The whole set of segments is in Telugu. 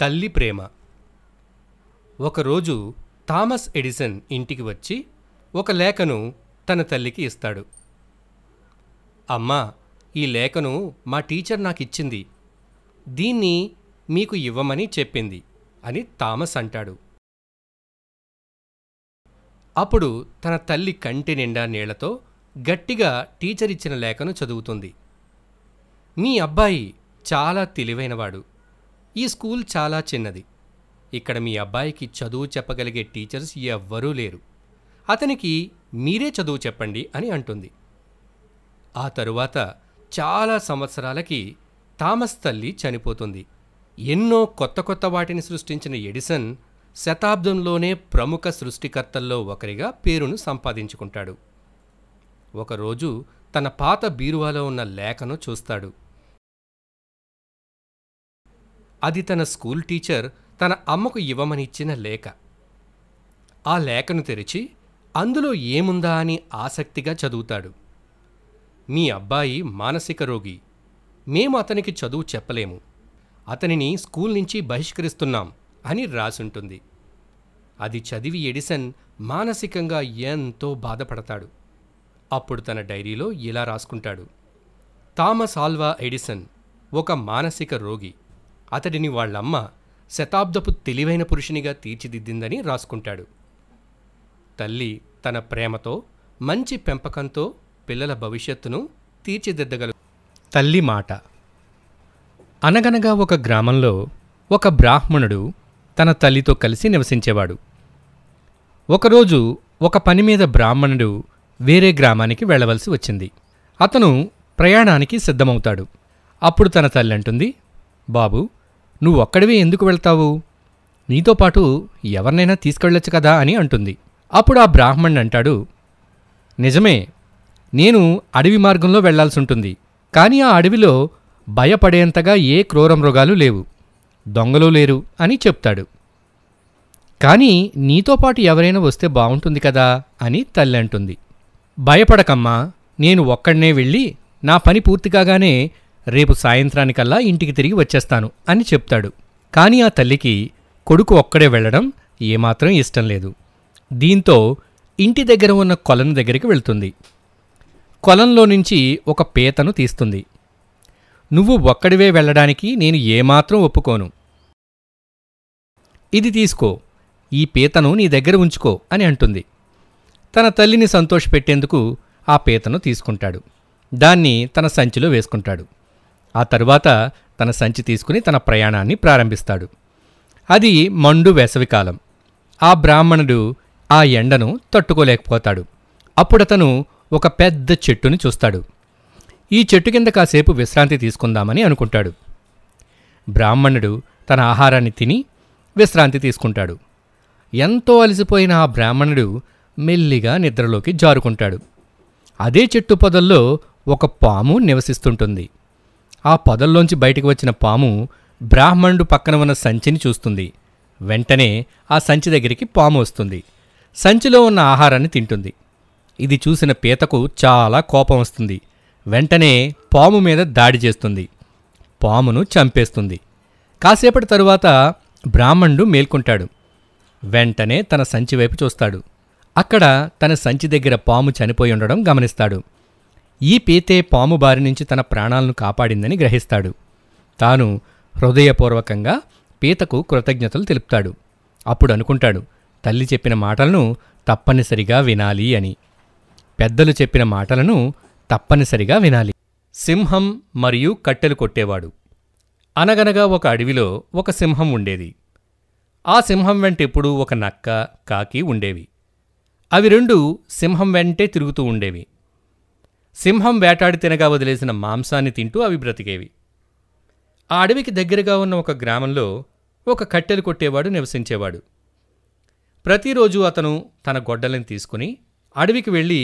తల్లి ప్రేమ ఒకరోజు థామస్ ఎడిసన్ ఇంటికి వచ్చి ఒక లేఖను తన తల్లికి ఇస్తాడు అమ్మా ఈ లేఖను మా టీచర్ నాకు ఇచ్చింది దీన్ని మీకు ఇవ్వమని చెప్పింది అని థామస్ అంటాడు అప్పుడు తన తల్లి కంటి నిండా నీళ్లతో గట్టిగా టీచర్ ఇచ్చిన లేఖను చదువుతుంది మీ అబ్బాయి చాలా తెలివైనవాడు ఈ స్కూల్ చాలా చిన్నది ఇక్కడ మీ అబ్బాయికి చదువు చెప్పగలిగే టీచర్స్ ఎవ్వరూ లేరు అతనికి మీరే చదువు చెప్పండి అని అంటుంది ఆ తరువాత చాలా సంవత్సరాలకి థామస్ తల్లి చనిపోతుంది ఎన్నో కొత్త కొత్త వాటిని సృష్టించిన ఎడిసన్ శతాబ్దంలోనే ప్రముఖ సృష్టికర్తల్లో ఒకరిగా పేరును సంపాదించుకుంటాడు ఒకరోజు తన పాత బీరువాలో ఉన్న లేఖను చూస్తాడు అది తన స్కూల్ టీచర్ తన అమ్మకు ఇవ్వమనిచ్చిన లేఖ ఆ లేఖను తెరిచి అందులో ఏముందా అని ఆసక్తిగా చదువుతాడు మీ అబ్బాయి మానసిక రోగి మేము అతనికి చదువు చెప్పలేము అతనిని స్కూల్ నుంచి బహిష్కరిస్తున్నాం అని రాసుంటుంది అది చదివి ఎడిసన్ మానసికంగా ఎంతో బాధపడతాడు అప్పుడు తన డైరీలో ఇలా రాసుకుంటాడు థామస్ ఆల్వా ఎడిసన్ ఒక మానసిక రోగి అతడిని వాళ్ళమ్మ శతాబ్దపు తెలివైన పురుషునిగా తీర్చిదిద్దిందని రాసుకుంటాడు తల్లి తన ప్రేమతో మంచి పెంపకంతో పిల్లల భవిష్యత్తును తీర్చిదిద్దగలు తల్లి మాట అనగనగా ఒక గ్రామంలో ఒక బ్రాహ్మణుడు తన తల్లితో కలిసి నివసించేవాడు ఒకరోజు ఒక పని మీద బ్రాహ్మణుడు వేరే గ్రామానికి వెళ్ళవలసి వచ్చింది అతను ప్రయాణానికి సిద్ధమవుతాడు అప్పుడు తన తల్లి అంటుంది బాబు నువ్వు ఒక్కడివే ఎందుకు వెళ్తావు నీతో పాటు ఎవరినైనా తీసుకెళ్ళొచ్చు కదా అని అంటుంది అప్పుడు ఆ బ్రాహ్మణ్ అంటాడు నిజమే నేను అడవి మార్గంలో వెళ్లాల్సి ఉంటుంది కానీ ఆ అడవిలో భయపడేంతగా ఏ క్రూర మృగాలు లేవు దొంగలు లేరు అని చెప్తాడు కానీ నీతో పాటు ఎవరైనా వస్తే బాగుంటుంది కదా అని తల్లి అంటుంది భయపడకమ్మా నేను ఒక్కడనే వెళ్ళి నా పని పూర్తి కాగానే రేపు సాయంత్రానికల్లా ఇంటికి తిరిగి వచ్చేస్తాను అని చెప్తాడు కానీ ఆ తల్లికి కొడుకు ఒక్కడే వెళ్ళడం ఏమాత్రం ఇష్టం లేదు దీంతో ఇంటి దగ్గర ఉన్న కొలను దగ్గరికి వెళ్తుంది కొలంలో నుంచి ఒక పీతను తీస్తుంది నువ్వు ఒక్కడివే వెళ్ళడానికి నేను ఏమాత్రం ఒప్పుకోను ఇది తీసుకో ఈ పీతను నీ దగ్గర ఉంచుకో అని అంటుంది తన తల్లిని సంతోషపెట్టేందుకు ఆ పీతను తీసుకుంటాడు దాన్ని తన సంచిలో వేసుకుంటాడు ఆ తరువాత తన సంచి తీసుకుని తన ప్రయాణాన్ని ప్రారంభిస్తాడు అది మండు వేసవికాలం ఆ బ్రాహ్మణుడు ఆ ఎండను తట్టుకోలేకపోతాడు అప్పుడతను ఒక పెద్ద చెట్టుని చూస్తాడు ఈ చెట్టు కింద కాసేపు విశ్రాంతి తీసుకుందామని అనుకుంటాడు బ్రాహ్మణుడు తన ఆహారాన్ని తిని విశ్రాంతి తీసుకుంటాడు ఎంతో అలసిపోయిన ఆ బ్రాహ్మణుడు మెల్లిగా నిద్రలోకి జారుకుంటాడు అదే చెట్టు పొదల్లో ఒక పాము నివసిస్తుంటుంది ఆ పొదల్లోంచి బయటకు వచ్చిన పాము బ్రాహ్మణుడు పక్కన ఉన్న సంచిని చూస్తుంది వెంటనే ఆ సంచి దగ్గరికి పాము వస్తుంది సంచిలో ఉన్న ఆహారాన్ని తింటుంది ఇది చూసిన పీతకు చాలా కోపం వస్తుంది వెంటనే పాము మీద దాడి చేస్తుంది పామును చంపేస్తుంది కాసేపటి తరువాత బ్రాహ్మణుడు మేల్కొంటాడు వెంటనే తన సంచి వైపు చూస్తాడు అక్కడ తన సంచి దగ్గర పాము చనిపోయి ఉండడం గమనిస్తాడు ఈ పీతే పాము బారి నుంచి తన ప్రాణాలను కాపాడిందని గ్రహిస్తాడు తాను హృదయపూర్వకంగా పీతకు కృతజ్ఞతలు తెలుపుతాడు అప్పుడు అనుకుంటాడు తల్లి చెప్పిన మాటలను తప్పనిసరిగా వినాలి అని పెద్దలు చెప్పిన మాటలను తప్పనిసరిగా వినాలి సింహం మరియు కట్టెలు కొట్టేవాడు అనగనగా ఒక అడవిలో ఒక సింహం ఉండేది ఆ సింహం వెంట ఎప్పుడూ ఒక నక్క కాకి ఉండేవి అవి రెండు సింహం వెంటే తిరుగుతూ ఉండేవి సింహం వేటాడి తినగా వదిలేసిన మాంసాన్ని తింటూ అవి బ్రతికేవి ఆ అడవికి దగ్గరగా ఉన్న ఒక గ్రామంలో ఒక కట్టెలు కొట్టేవాడు నివసించేవాడు ప్రతిరోజు అతను తన గొడ్డలను తీసుకుని అడవికి వెళ్ళి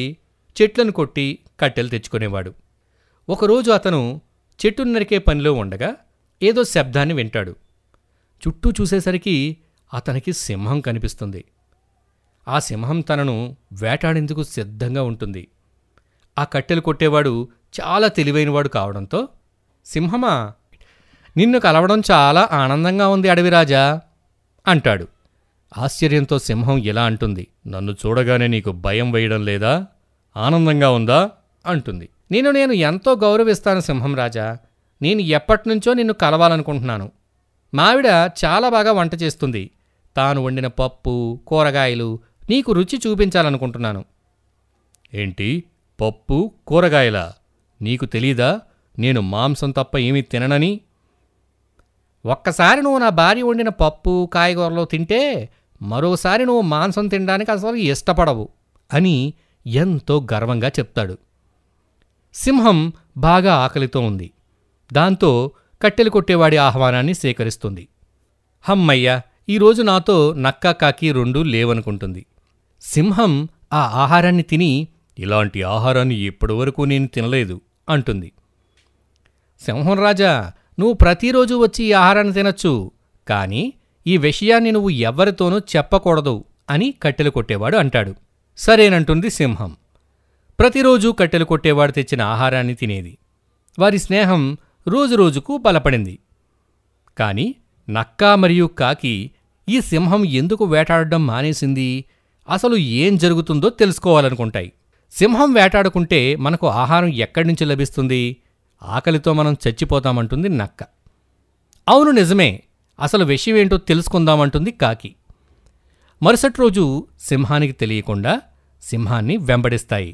చెట్లను కొట్టి కట్టెలు తెచ్చుకునేవాడు ఒకరోజు అతను చెట్టును నరికే పనిలో ఉండగా ఏదో శబ్దాన్ని వింటాడు చుట్టూ చూసేసరికి అతనికి సింహం కనిపిస్తుంది ఆ సింహం తనను వేటాడేందుకు సిద్ధంగా ఉంటుంది ఆ కట్టెలు కొట్టేవాడు చాలా తెలివైనవాడు కావడంతో సింహమా నిన్ను కలవడం చాలా ఆనందంగా ఉంది అడవిరాజా అంటాడు ఆశ్చర్యంతో సింహం ఇలా అంటుంది నన్ను చూడగానే నీకు భయం వేయడం లేదా ఆనందంగా ఉందా అంటుంది నేను నేను ఎంతో గౌరవిస్తాను సింహం రాజా నేను ఎప్పటినుంచో నిన్ను కలవాలనుకుంటున్నాను మావిడ చాలా బాగా వంట చేస్తుంది తాను వండిన పప్పు కూరగాయలు నీకు రుచి చూపించాలనుకుంటున్నాను ఏంటి పప్పు కూరగాయల నీకు తెలీదా నేను మాంసం తప్ప ఏమీ తిననని ఒక్కసారి నువ్వు నా భార్య వండిన పప్పు కాయగూరలు తింటే మరోసారి నువ్వు మాంసం తినడానికి అసలు ఇష్టపడవు అని ఎంతో గర్వంగా చెప్తాడు సింహం బాగా ఆకలితో ఉంది దాంతో కట్టెలు కొట్టేవాడి ఆహ్వానాన్ని సేకరిస్తుంది హమ్మయ్య ఈరోజు నాతో నక్కా కాకి రెండూ లేవనుకుంటుంది సింహం ఆ ఆహారాన్ని తిని ఇలాంటి ఆహారాన్ని ఇప్పటివరకు నేను తినలేదు అంటుంది సింహం రాజా నువ్వు ప్రతిరోజు వచ్చి ఈ ఆహారాన్ని తినచ్చు కానీ ఈ విషయాన్ని నువ్వు ఎవరితోనూ చెప్పకూడదు అని కట్టెలు కొట్టేవాడు అంటాడు సరేనంటుంది సింహం ప్రతిరోజు కట్టెలు కొట్టేవాడు తెచ్చిన ఆహారాన్ని తినేది వారి స్నేహం రోజురోజుకు బలపడింది కాని నక్క మరియు కాకి ఈ సింహం ఎందుకు వేటాడడం మానేసింది అసలు ఏం జరుగుతుందో తెలుసుకోవాలనుకుంటాయి సింహం వేటాడుకుంటే మనకు ఆహారం ఎక్కడి నుంచి లభిస్తుంది ఆకలితో మనం చచ్చిపోతామంటుంది నక్క అవును నిజమే అసలు విషయం ఏంటో తెలుసుకుందామంటుంది కాకి మరుసటి రోజు సింహానికి తెలియకుండా సింహాన్ని వెంబడిస్తాయి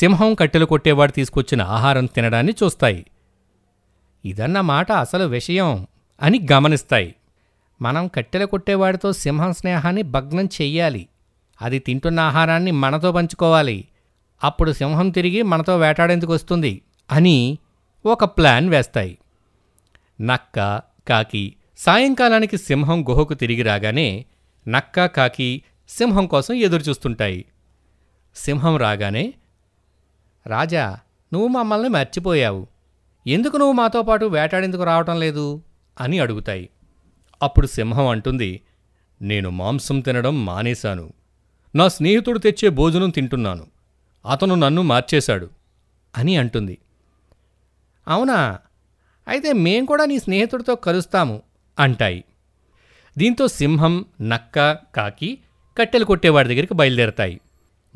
సింహం కట్టెలు కొట్టేవాడు తీసుకొచ్చిన ఆహారం తినడాన్ని చూస్తాయి ఇదన్న మాట అసలు విషయం అని గమనిస్తాయి మనం కట్టెలు కొట్టేవాడితో సింహం స్నేహాన్ని భగ్నం చెయ్యాలి అది తింటున్న ఆహారాన్ని మనతో పంచుకోవాలి అప్పుడు సింహం తిరిగి మనతో వేటాడేందుకు వస్తుంది అని ఒక ప్లాన్ వేస్తాయి నక్క కాకి సాయంకాలానికి సింహం గుహకు తిరిగి రాగానే నక్క కాకి సింహం కోసం ఎదురుచూస్తుంటాయి సింహం రాగానే రాజా నువ్వు మమ్మల్ని మర్చిపోయావు ఎందుకు నువ్వు మాతో పాటు వేటాడేందుకు రావటం లేదు అని అడుగుతాయి అప్పుడు సింహం అంటుంది నేను మాంసం తినడం మానేశాను నా స్నేహితుడు తెచ్చే భోజనం తింటున్నాను అతను నన్ను మార్చేశాడు అని అంటుంది అవునా అయితే మేం కూడా నీ స్నేహితుడితో కలుస్తాము అంటాయి దీంతో సింహం నక్క కాకి కట్టెలు కొట్టేవాడి దగ్గరికి బయలుదేరతాయి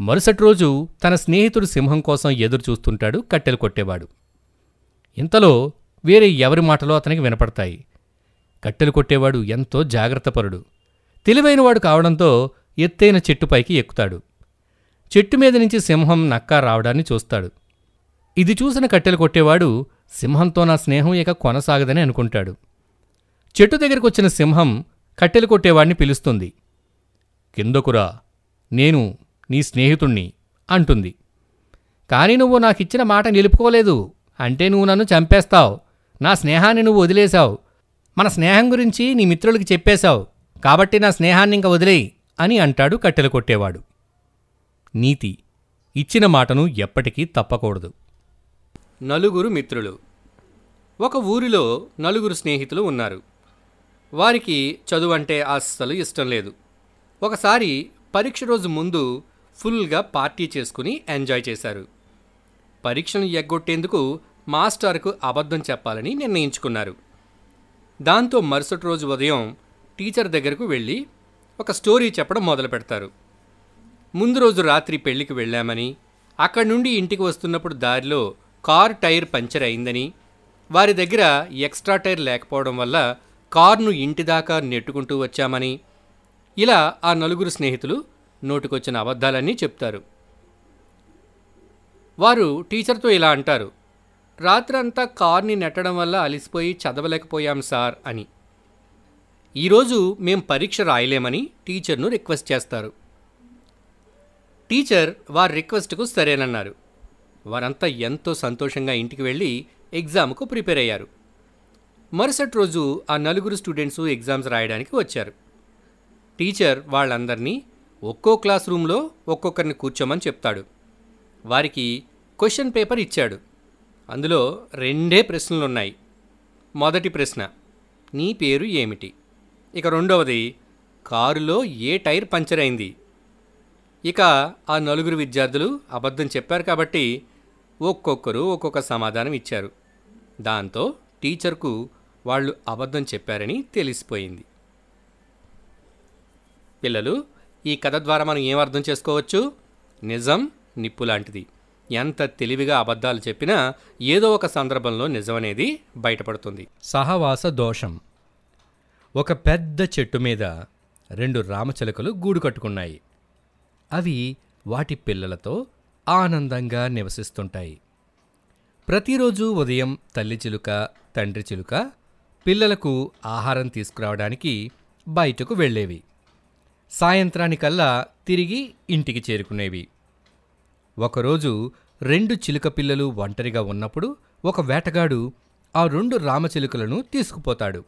మరుసటి రోజు తన స్నేహితుడు సింహం కోసం ఎదురు చూస్తుంటాడు కట్టెలు కొట్టేవాడు ఇంతలో వేరే ఎవరి మాటలో అతనికి వినపడతాయి కట్టెలు కొట్టేవాడు ఎంతో జాగ్రత్తపరుడు తెలివైనవాడు కావడంతో ఎత్తైన చెట్టుపైకి ఎక్కుతాడు చెట్టు మీద నుంచి సింహం నక్కా రావడాన్ని చూస్తాడు ఇది చూసిన కట్టెలు కొట్టేవాడు సింహంతో నా స్నేహం ఇక కొనసాగదని అనుకుంటాడు చెట్టు దగ్గరకు వచ్చిన సింహం కట్టెలు కొట్టేవాడిని పిలుస్తుంది కిందకురా నేను నీ స్నేహితుణ్ణి అంటుంది కానీ నువ్వు నాకిచ్చిన మాట నిలుపుకోలేదు అంటే నువ్వు నన్ను చంపేస్తావు నా స్నేహాన్ని నువ్వు వదిలేశావు మన స్నేహం గురించి నీ మిత్రులకి చెప్పేశావు కాబట్టి నా స్నేహాన్ని ఇంకా వదిలేయి అని అంటాడు కట్టెలు కొట్టేవాడు నీతి ఇచ్చిన మాటను ఎప్పటికీ తప్పకూడదు నలుగురు మిత్రులు ఒక ఊరిలో నలుగురు స్నేహితులు ఉన్నారు వారికి చదువు అంటే అస్సలు ఇష్టం లేదు ఒకసారి పరీక్ష రోజు ముందు ఫుల్గా పార్టీ చేసుకుని ఎంజాయ్ చేశారు పరీక్షను ఎగ్గొట్టేందుకు మాస్టర్కు అబద్ధం చెప్పాలని నిర్ణయించుకున్నారు దాంతో మరుసటి రోజు ఉదయం టీచర్ దగ్గరకు వెళ్ళి ఒక స్టోరీ చెప్పడం మొదలు పెడతారు ముందు రోజు రాత్రి పెళ్లికి వెళ్ళామని అక్కడి నుండి ఇంటికి వస్తున్నప్పుడు దారిలో కార్ టైర్ పంచర్ అయిందని వారి దగ్గర ఎక్స్ట్రా టైర్ లేకపోవడం వల్ల కార్ను ఇంటి దాకా నెట్టుకుంటూ వచ్చామని ఇలా ఆ నలుగురు స్నేహితులు నోటికొచ్చిన అబద్ధాలన్నీ చెప్తారు వారు టీచర్తో ఇలా అంటారు రాత్రంతా కార్ని నెట్టడం వల్ల అలిసిపోయి చదవలేకపోయాం సార్ అని ఈరోజు మేం పరీక్ష రాయలేమని టీచర్ను రిక్వెస్ట్ చేస్తారు టీచర్ వారి రిక్వెస్ట్కు సరేనన్నారు వారంతా ఎంతో సంతోషంగా ఇంటికి వెళ్ళి ఎగ్జామ్కు ప్రిపేర్ అయ్యారు మరుసటి రోజు ఆ నలుగురు స్టూడెంట్స్ ఎగ్జామ్స్ రాయడానికి వచ్చారు టీచర్ వాళ్ళందరినీ ఒక్కో క్లాస్ రూమ్లో ఒక్కొక్కరిని కూర్చోమని చెప్తాడు వారికి క్వశ్చన్ పేపర్ ఇచ్చాడు అందులో రెండే ప్రశ్నలున్నాయి మొదటి ప్రశ్న నీ పేరు ఏమిటి ఇక రెండవది కారులో ఏ టైర్ పంచర్ అయింది ఇక ఆ నలుగురు విద్యార్థులు అబద్ధం చెప్పారు కాబట్టి ఒక్కొక్కరు ఒక్కొక్క సమాధానం ఇచ్చారు దాంతో టీచర్కు వాళ్ళు అబద్ధం చెప్పారని తెలిసిపోయింది పిల్లలు ఈ కథ ద్వారా మనం ఏం అర్థం చేసుకోవచ్చు నిజం నిప్పు లాంటిది ఎంత తెలివిగా అబద్ధాలు చెప్పినా ఏదో ఒక సందర్భంలో నిజమనేది బయటపడుతుంది సహవాస దోషం ఒక పెద్ద చెట్టు మీద రెండు రామచిలకలు గూడు కట్టుకున్నాయి అవి వాటి పిల్లలతో ఆనందంగా నివసిస్తుంటాయి ప్రతిరోజు ఉదయం తల్లి చిలుక తండ్రి చిలుక పిల్లలకు ఆహారం తీసుకురావడానికి బయటకు వెళ్ళేవి సాయంత్రానికల్లా తిరిగి ఇంటికి చేరుకునేవి ఒకరోజు రెండు చిలుక పిల్లలు ఒంటరిగా ఉన్నప్పుడు ఒక వేటగాడు ఆ రెండు రామచిలుకలను తీసుకుపోతాడు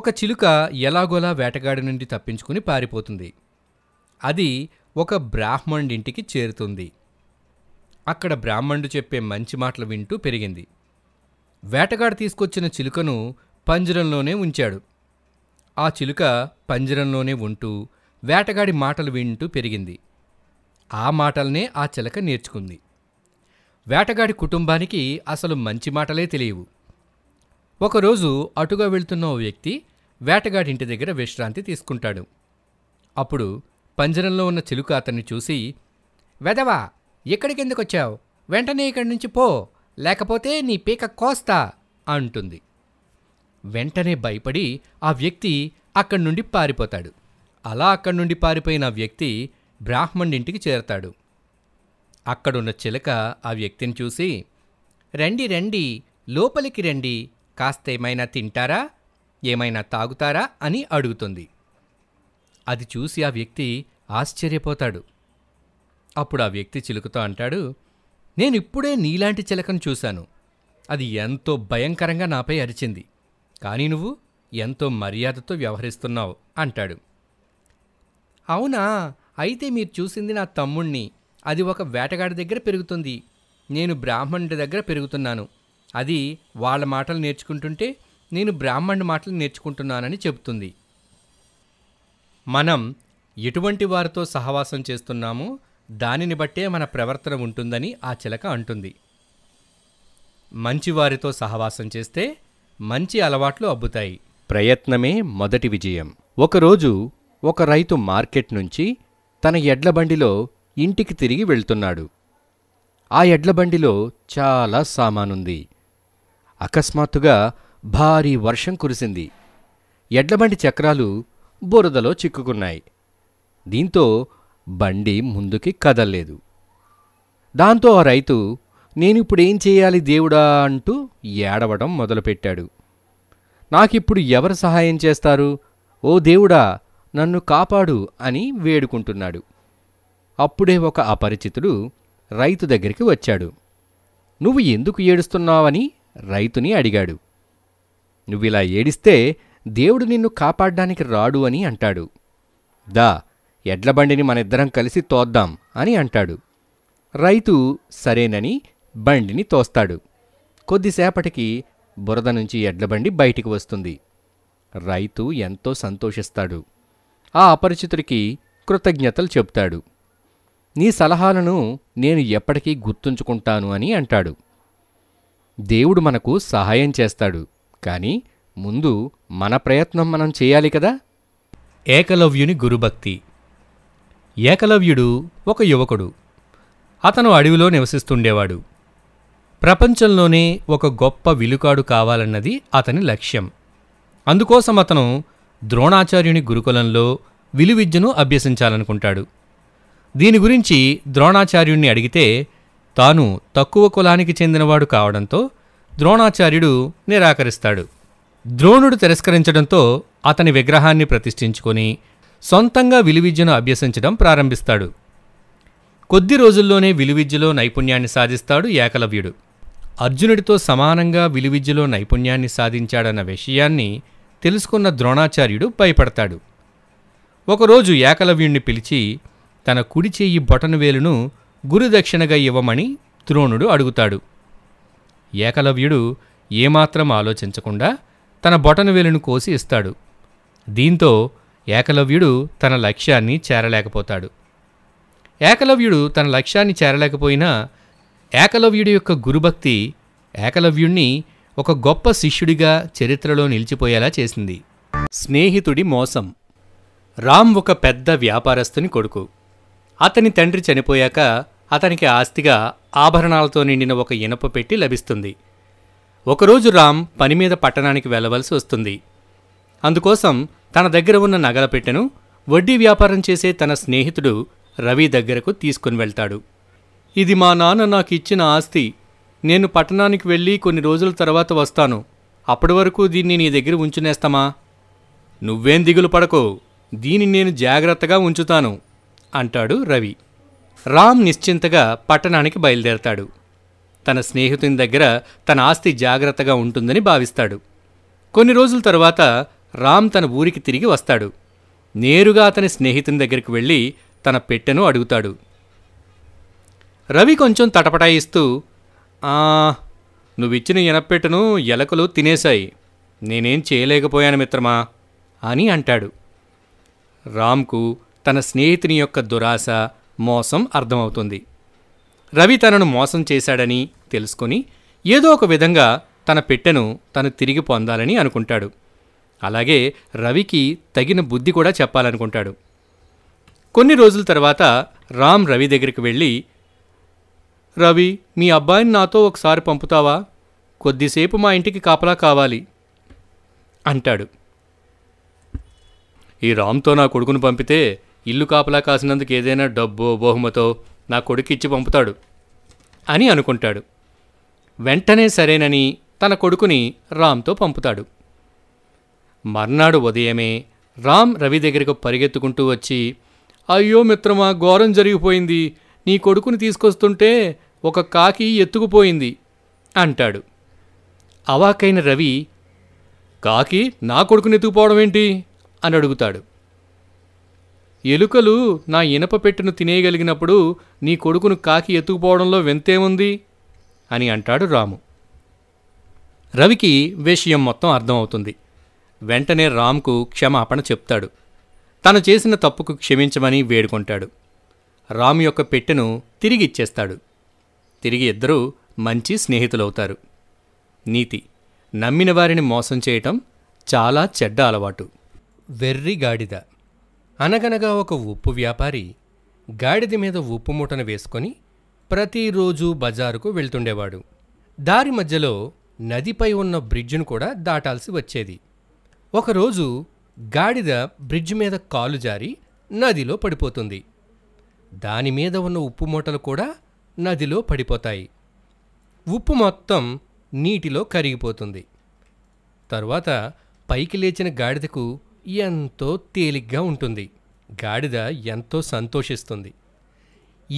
ఒక చిలుక ఎలాగోలా వేటగాడి నుండి తప్పించుకుని పారిపోతుంది అది ఒక బ్రాహ్మణుడింటికి చేరుతుంది అక్కడ బ్రాహ్మణుడు చెప్పే మంచి మాటలు వింటూ పెరిగింది వేటగాడు తీసుకొచ్చిన చిలుకను పంజరంలోనే ఉంచాడు ఆ చిలుక పంజరంలోనే ఉంటూ వేటగాడి మాటలు వింటూ పెరిగింది ఆ మాటలనే ఆ చిలక నేర్చుకుంది వేటగాడి కుటుంబానికి అసలు మంచి మాటలే తెలియవు ఒకరోజు అటుగా వెళ్తున్న ఓ వ్యక్తి వేటగాడి ఇంటి దగ్గర విశ్రాంతి తీసుకుంటాడు అప్పుడు పంజరంలో ఉన్న చిలుక అతన్ని చూసి వెదవా ఎక్కడికెందుకొచ్చావు వెంటనే ఇక్కడి నుంచి పో లేకపోతే నీ పీక కోస్తా అంటుంది వెంటనే భయపడి ఆ వ్యక్తి అక్కడి నుండి పారిపోతాడు అలా అక్కడి నుండి పారిపోయిన వ్యక్తి బ్రాహ్మణుడింటికి చేరతాడు అక్కడున్న చిలక ఆ వ్యక్తిని చూసి రండి రండి లోపలికి రండి కాస్త ఏమైనా తింటారా ఏమైనా తాగుతారా అని అడుగుతుంది అది చూసి ఆ వ్యక్తి ఆశ్చర్యపోతాడు అప్పుడు ఆ వ్యక్తి చిలుకతో అంటాడు నేను ఇప్పుడే నీలాంటి చిలకను చూశాను అది ఎంతో భయంకరంగా నాపై అరిచింది కానీ నువ్వు ఎంతో మర్యాదతో వ్యవహరిస్తున్నావు అంటాడు అవునా అయితే మీరు చూసింది నా తమ్ముణ్ణి అది ఒక వేటగాడి దగ్గర పెరుగుతుంది నేను బ్రాహ్మణుడి దగ్గర పెరుగుతున్నాను అది వాళ్ళ మాటలు నేర్చుకుంటుంటే నేను బ్రాహ్మణుడి మాటలు నేర్చుకుంటున్నానని చెబుతుంది మనం ఎటువంటి వారితో సహవాసం చేస్తున్నామో దానిని బట్టే మన ప్రవర్తన ఉంటుందని ఆ చిలక అంటుంది మంచివారితో సహవాసం చేస్తే మంచి అలవాట్లు అబ్బుతాయి ప్రయత్నమే మొదటి విజయం ఒకరోజు ఒక రైతు మార్కెట్ నుంచి తన ఎడ్లబండిలో ఇంటికి తిరిగి వెళ్తున్నాడు ఆ ఎడ్లబండిలో చాలా సామానుంది అకస్మాత్తుగా భారీ వర్షం కురిసింది ఎడ్లబండి చక్రాలు బురదలో చిక్కుకున్నాయి దీంతో బండి ముందుకి కదల్లేదు దాంతో ఆ రైతు నేనిప్పుడేం చేయాలి దేవుడా అంటూ ఏడవడం మొదలుపెట్టాడు నాకిప్పుడు ఎవరు సహాయం చేస్తారు ఓ దేవుడా నన్ను కాపాడు అని వేడుకుంటున్నాడు అప్పుడే ఒక అపరిచితుడు రైతు దగ్గరికి వచ్చాడు నువ్వు ఎందుకు ఏడుస్తున్నావని రైతుని అడిగాడు నువ్విలా ఏడిస్తే దేవుడు నిన్ను కాపాడడానికి రాడు అని అంటాడు దా ఎడ్లబండిని మనిద్దరం కలిసి తోద్దాం అని అంటాడు రైతు సరేనని బండిని తోస్తాడు కొద్దిసేపటికి బురద నుంచి ఎడ్లబండి బయటికి వస్తుంది రైతు ఎంతో సంతోషిస్తాడు ఆ అపరిచితుడికి కృతజ్ఞతలు చెప్తాడు నీ సలహాలను నేను ఎప్పటికీ గుర్తుంచుకుంటాను అని అంటాడు దేవుడు మనకు సహాయం చేస్తాడు కానీ ముందు మన ప్రయత్నం మనం చేయాలి కదా ఏకలవ్యుని గురుభక్తి ఏకలవ్యుడు ఒక యువకుడు అతను అడవిలో నివసిస్తుండేవాడు ప్రపంచంలోనే ఒక గొప్ప విలుకాడు కావాలన్నది అతని లక్ష్యం అందుకోసం అతను ద్రోణాచార్యుని గురుకులంలో విలువిద్యను అభ్యసించాలనుకుంటాడు దీని గురించి ద్రోణాచార్యుణ్ణి అడిగితే తాను తక్కువ కులానికి చెందినవాడు కావడంతో ద్రోణాచార్యుడు నిరాకరిస్తాడు ద్రోణుడు తిరస్కరించడంతో అతని విగ్రహాన్ని ప్రతిష్ఠించుకొని సొంతంగా విలువిద్యను అభ్యసించడం ప్రారంభిస్తాడు కొద్ది రోజుల్లోనే విలువిద్యలో నైపుణ్యాన్ని సాధిస్తాడు ఏకలవ్యుడు అర్జునుడితో సమానంగా విలువిద్యలో నైపుణ్యాన్ని సాధించాడన్న విషయాన్ని తెలుసుకున్న ద్రోణాచార్యుడు భయపడతాడు ఒకరోజు ఏకలవ్యుణ్ణి పిలిచి తన కుడి చేయి బొటనవేలును గురుదక్షిణగా ఇవ్వమని ద్రోణుడు అడుగుతాడు ఏకలవ్యుడు ఏమాత్రం ఆలోచించకుండా తన వేలును కోసి ఇస్తాడు దీంతో ఏకలవ్యుడు తన లక్ష్యాన్ని చేరలేకపోతాడు ఏకలవ్యుడు తన లక్ష్యాన్ని చేరలేకపోయినా ఏకలవ్యుడి యొక్క గురుభక్తి ఏకలవ్యుణ్ణి ఒక గొప్ప శిష్యుడిగా చరిత్రలో నిలిచిపోయేలా చేసింది స్నేహితుడి మోసం రామ్ ఒక పెద్ద వ్యాపారస్తుని కొడుకు అతని తండ్రి చనిపోయాక అతనికి ఆస్తిగా ఆభరణాలతో నిండిన ఒక ఇనప పెట్టి లభిస్తుంది ఒకరోజు రామ్ పని మీద పట్టణానికి వెళ్ళవలసి వస్తుంది అందుకోసం తన దగ్గర ఉన్న నగల పెట్టెను వడ్డీ వ్యాపారం చేసే తన స్నేహితుడు రవి దగ్గరకు తీసుకుని వెళ్తాడు ఇది మా నాన్న నాకు ఇచ్చిన ఆస్తి నేను పట్టణానికి వెళ్ళి కొన్ని రోజుల తర్వాత వస్తాను అప్పటి వరకు దీన్ని నీ దగ్గర ఉంచునేస్తామా నువ్వేం దిగులు పడకో దీన్ని నేను జాగ్రత్తగా ఉంచుతాను అంటాడు రవి రామ్ నిశ్చింతగా పట్టణానికి బయలుదేరతాడు తన స్నేహితుని దగ్గర తన ఆస్తి జాగ్రత్తగా ఉంటుందని భావిస్తాడు కొన్ని రోజుల తరువాత రామ్ తన ఊరికి తిరిగి వస్తాడు నేరుగా అతని స్నేహితుని దగ్గరికి వెళ్ళి తన పెట్టెను అడుగుతాడు రవి కొంచెం తటపటాయిస్తూ నువ్విచ్చిన ఎనపెట్టెను ఎలకలు తినేశాయి నేనేం చేయలేకపోయాను మిత్రమా అని అంటాడు రామ్కు తన స్నేహితుని యొక్క దురాశ మోసం అర్థమవుతుంది రవి తనను మోసం చేశాడని తెలుసుకొని ఏదో ఒక విధంగా తన పెట్టెను తను తిరిగి పొందాలని అనుకుంటాడు అలాగే రవికి తగిన బుద్ధి కూడా చెప్పాలనుకుంటాడు కొన్ని రోజుల తర్వాత రామ్ రవి దగ్గరికి వెళ్ళి రవి మీ అబ్బాయిని నాతో ఒకసారి పంపుతావా కొద్దిసేపు మా ఇంటికి కాపలా కావాలి అంటాడు ఈ రామ్తో నా కొడుకును పంపితే ఇల్లు కాపలా కాసినందుకు ఏదైనా డబ్బో బహుమతో నా కొడుకిచ్చి పంపుతాడు అని అనుకుంటాడు వెంటనే సరేనని తన కొడుకుని రామ్తో పంపుతాడు మర్నాడు ఉదయమే రామ్ రవి దగ్గరకు పరిగెత్తుకుంటూ వచ్చి అయ్యో మిత్రమా ఘోరం జరిగిపోయింది నీ కొడుకుని తీసుకొస్తుంటే ఒక కాకి ఎత్తుకుపోయింది అంటాడు అవాకైన రవి కాకి నా కొడుకుని ఎత్తుకుపోవడం ఏంటి అని అడుగుతాడు ఎలుకలు నా ఇనప పెట్టును తినేయగలిగినప్పుడు నీ కొడుకును కాకి ఎత్తుకుపోవడంలో వెంతేముంది అని అంటాడు రాము రవికి విషయం మొత్తం అర్థమవుతుంది వెంటనే రామ్కు క్షమాపణ చెప్తాడు తను చేసిన తప్పుకు క్షమించమని వేడుకుంటాడు రాము యొక్క పెట్టెను తిరిగి ఇచ్చేస్తాడు తిరిగి ఇద్దరూ మంచి స్నేహితులవుతారు నీతి నమ్మిన వారిని మోసం చేయటం చాలా చెడ్డ అలవాటు వెర్రి గాడిద అనగనగా ఒక ఉప్పు వ్యాపారి గాడిద మీద ఉప్పు మూటను వేసుకొని ప్రతిరోజు బజారుకు వెళ్తుండేవాడు దారి మధ్యలో నదిపై ఉన్న బ్రిడ్జ్ను కూడా దాటాల్సి వచ్చేది ఒకరోజు గాడిద బ్రిడ్జ్ మీద కాలు జారి నదిలో పడిపోతుంది దానిమీద ఉన్న ఉప్పు మూటలు కూడా నదిలో పడిపోతాయి ఉప్పు మొత్తం నీటిలో కరిగిపోతుంది తరువాత పైకి లేచిన గాడిదకు ఎంతో తేలిగ్గా ఉంటుంది గాడిద ఎంతో సంతోషిస్తుంది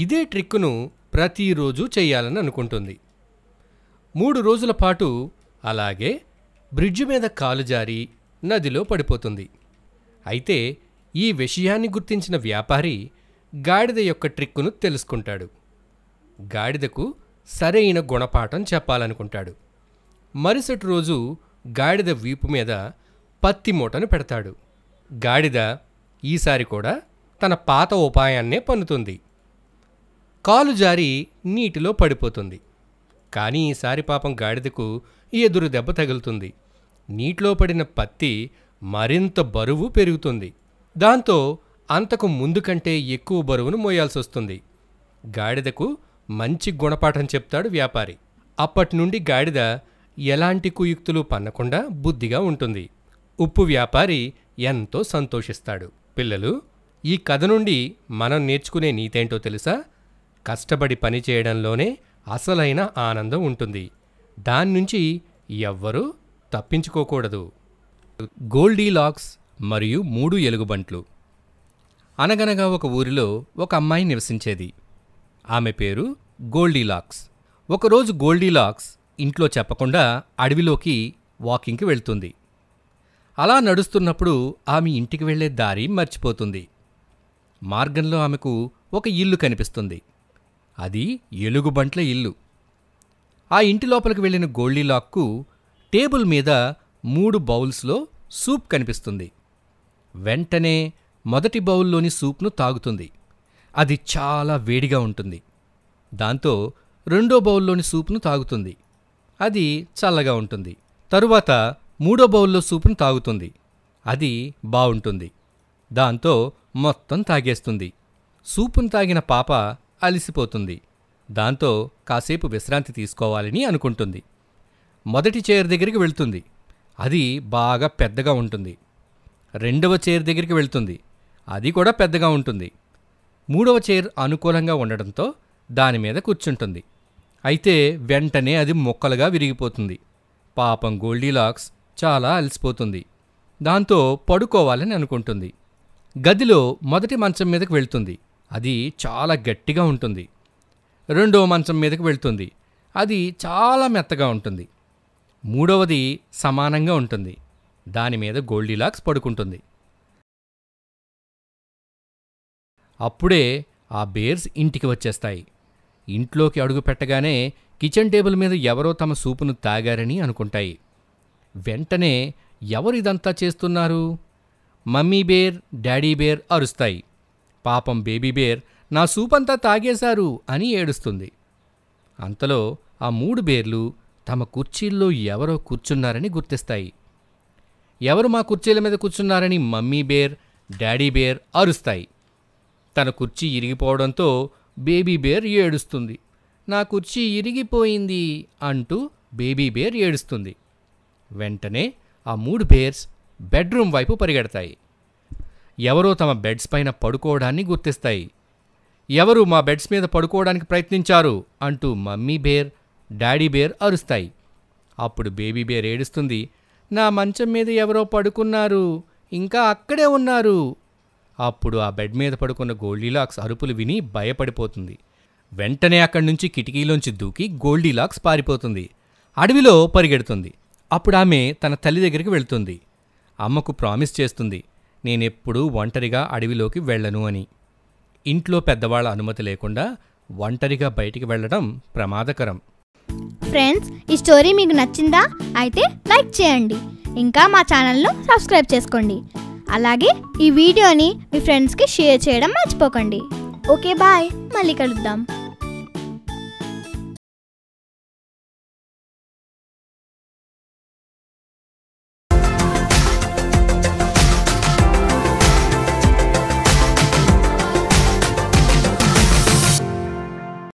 ఇదే ట్రిక్కును ప్రతిరోజు చేయాలని అనుకుంటుంది మూడు రోజుల పాటు అలాగే బ్రిడ్జ్ మీద కాలు జారి నదిలో పడిపోతుంది అయితే ఈ విషయాన్ని గుర్తించిన వ్యాపారి గాడిద యొక్క ట్రిక్కును తెలుసుకుంటాడు గాడిదకు సరైన గుణపాఠం చెప్పాలనుకుంటాడు మరుసటి రోజు గాడిద వీపు మీద పత్తి మూటను పెడతాడు గాడిద ఈసారి కూడా తన పాత ఉపాయాన్నే పన్నుతుంది కాలు జారి నీటిలో పడిపోతుంది కానీ ఈసారి పాపం గాడిదకు ఎదురు దెబ్బ తగులుతుంది నీటిలో పడిన పత్తి మరింత బరువు పెరుగుతుంది దాంతో అంతకు ముందు కంటే ఎక్కువ బరువును మోయాల్సి వస్తుంది గాడిదకు మంచి గుణపాఠం చెప్తాడు వ్యాపారి అప్పటి నుండి గాడిద ఎలాంటి కుయుక్తులు పన్నకుండా బుద్ధిగా ఉంటుంది ఉప్పు వ్యాపారి ఎంతో సంతోషిస్తాడు పిల్లలు ఈ కథ నుండి మనం నేర్చుకునే నీతేంటో తెలుసా కష్టపడి పనిచేయడంలోనే అసలైన ఆనందం ఉంటుంది దాని నుంచి ఎవ్వరూ తప్పించుకోకూడదు గోల్డీలాక్స్ మరియు మూడు ఎలుగుబంట్లు అనగనగా ఒక ఊరిలో ఒక అమ్మాయి నివసించేది ఆమె పేరు గోల్డీలాక్స్ ఒకరోజు గోల్డీలాక్స్ ఇంట్లో చెప్పకుండా అడవిలోకి వాకింగ్కి వెళ్తుంది అలా నడుస్తున్నప్పుడు ఆమె ఇంటికి వెళ్లే దారి మర్చిపోతుంది మార్గంలో ఆమెకు ఒక ఇల్లు కనిపిస్తుంది అది ఎలుగుబంట్ల ఇల్లు ఆ ఇంటి లోపలికి వెళ్ళిన లాక్కు టేబుల్ మీద మూడు బౌల్స్లో సూప్ కనిపిస్తుంది వెంటనే మొదటి బౌల్లోని సూప్ను తాగుతుంది అది చాలా వేడిగా ఉంటుంది దాంతో రెండో బౌల్లోని సూప్ను తాగుతుంది అది చల్లగా ఉంటుంది తరువాత మూడో బౌల్లో సూపును తాగుతుంది అది బావుంటుంది దాంతో మొత్తం తాగేస్తుంది సూపును తాగిన పాప అలిసిపోతుంది దాంతో కాసేపు విశ్రాంతి తీసుకోవాలని అనుకుంటుంది మొదటి చైర్ దగ్గరికి వెళ్తుంది అది బాగా పెద్దగా ఉంటుంది రెండవ చైర్ దగ్గరికి వెళ్తుంది అది కూడా పెద్దగా ఉంటుంది మూడవ చైర్ అనుకూలంగా ఉండడంతో దాని మీద కూర్చుంటుంది అయితే వెంటనే అది మొక్కలుగా విరిగిపోతుంది పాపం గోల్డీలాక్స్ చాలా అలసిపోతుంది దాంతో పడుకోవాలని అనుకుంటుంది గదిలో మొదటి మంచం మీదకి వెళ్తుంది అది చాలా గట్టిగా ఉంటుంది రెండవ మంచం మీదకు వెళ్తుంది అది చాలా మెత్తగా ఉంటుంది మూడవది సమానంగా ఉంటుంది దాని మీద గోల్డీలాక్స్ పడుకుంటుంది అప్పుడే ఆ బేర్స్ ఇంటికి వచ్చేస్తాయి ఇంట్లోకి అడుగు పెట్టగానే కిచెన్ టేబుల్ మీద ఎవరో తమ సూపును తాగారని అనుకుంటాయి వెంటనే ఎవరిదంతా చేస్తున్నారు మమ్మీ బేర్ డాడీ బేర్ అరుస్తాయి పాపం బేబీ బేర్ నా సూపంతా తాగేశారు అని ఏడుస్తుంది అంతలో ఆ మూడు బేర్లు తమ కుర్చీల్లో ఎవరో కూర్చున్నారని గుర్తిస్తాయి ఎవరు మా కుర్చీల మీద కూర్చున్నారని మమ్మీ బేర్ డాడీ బేర్ అరుస్తాయి తన కుర్చీ ఇరిగిపోవడంతో బేబీ బేర్ ఏడుస్తుంది నా కుర్చీ ఇరిగిపోయింది అంటూ బేబీ బేర్ ఏడుస్తుంది వెంటనే ఆ మూడు బేర్స్ బెడ్రూమ్ వైపు పరిగెడతాయి ఎవరో తమ బెడ్స్ పైన పడుకోవడాన్ని గుర్తిస్తాయి ఎవరు మా బెడ్స్ మీద పడుకోవడానికి ప్రయత్నించారు అంటూ మమ్మీ బేర్ డాడీ బేర్ అరుస్తాయి అప్పుడు బేబీ బేర్ ఏడుస్తుంది నా మంచం మీద ఎవరో పడుకున్నారు ఇంకా అక్కడే ఉన్నారు అప్పుడు ఆ బెడ్ మీద పడుకున్న గోల్డీలాక్స్ అరుపులు విని భయపడిపోతుంది వెంటనే అక్కడి నుంచి కిటికీలోంచి దూకి గోల్డీలాక్స్ పారిపోతుంది అడవిలో పరిగెడుతుంది అప్పుడు ఆమె తన తల్లి దగ్గరికి వెళ్తుంది అమ్మకు ప్రామిస్ చేస్తుంది నేనెప్పుడూ ఒంటరిగా అడవిలోకి వెళ్ళను అని ఇంట్లో పెద్దవాళ్ళ అనుమతి లేకుండా ఒంటరిగా బయటికి వెళ్ళడం ప్రమాదకరం ఫ్రెండ్స్ ఈ స్టోరీ మీకు నచ్చిందా అయితే లైక్ చేయండి ఇంకా మా ఛానల్ను సబ్స్క్రైబ్ చేసుకోండి అలాగే ఈ వీడియోని మీ ఫ్రెండ్స్కి షేర్ చేయడం మర్చిపోకండి ఓకే బాయ్ మళ్ళీ కలుద్దాం